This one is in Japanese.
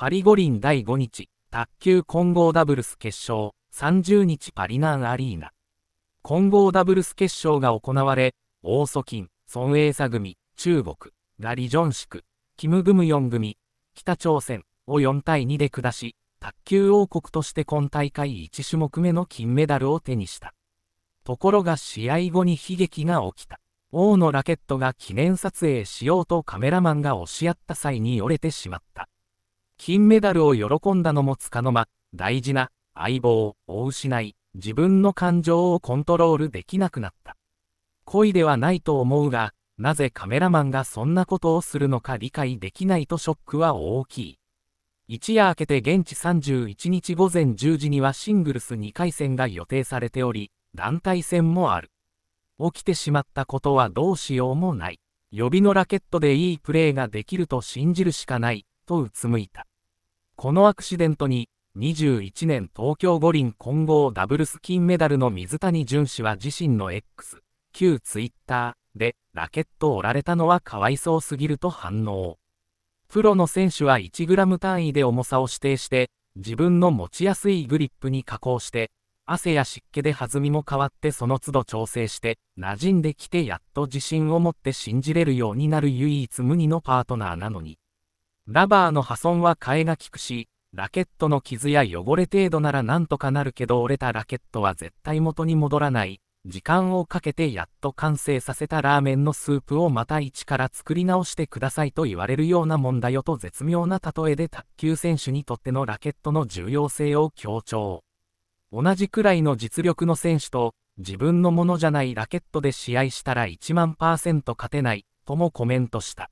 パリ五輪第5日、卓球混合ダブルス決勝、30日パリナンアリーナ。混合ダブルス決勝が行われ、大ー金、キン、孫英佐組、中国、ガリジョンシク、キムグム4組、北朝鮮を4対2で下し、卓球王国として今大会1種目目の金メダルを手にした。ところが試合後に悲劇が起きた。王のラケットが記念撮影しようとカメラマンが押し合った際に折れてしまった。金メダルを喜んだのもつかの間、大事な相棒を失い、自分の感情をコントロールできなくなった。恋ではないと思うが、なぜカメラマンがそんなことをするのか理解できないとショックは大きい。一夜明けて現地31日午前10時にはシングルス2回戦が予定されており、団体戦もある。起きてしまったことはどうしようもない。予備のラケットでいいプレーができると信じるしかない、とうつむいた。このアクシデントに、21年東京五輪混合ダブルス金メダルの水谷隼氏は自身の X、旧ツイッターで、ラケット折られたのはかわいそうすぎると反応。プロの選手は1グラム単位で重さを指定して、自分の持ちやすいグリップに加工して、汗や湿気で弾みも変わってその都度調整して、馴染んできてやっと自信を持って信じれるようになる唯一無二のパートナーなのに。ラバーの破損は替えがきくし、ラケットの傷や汚れ程度ならなんとかなるけど折れたラケットは絶対元に戻らない。時間をかけてやっと完成させたラーメンのスープをまた一から作り直してくださいと言われるようなもんだよと絶妙な例えで卓球選手にとってのラケットの重要性を強調。同じくらいの実力の選手と自分のものじゃないラケットで試合したら1万パーセント勝てないともコメントした。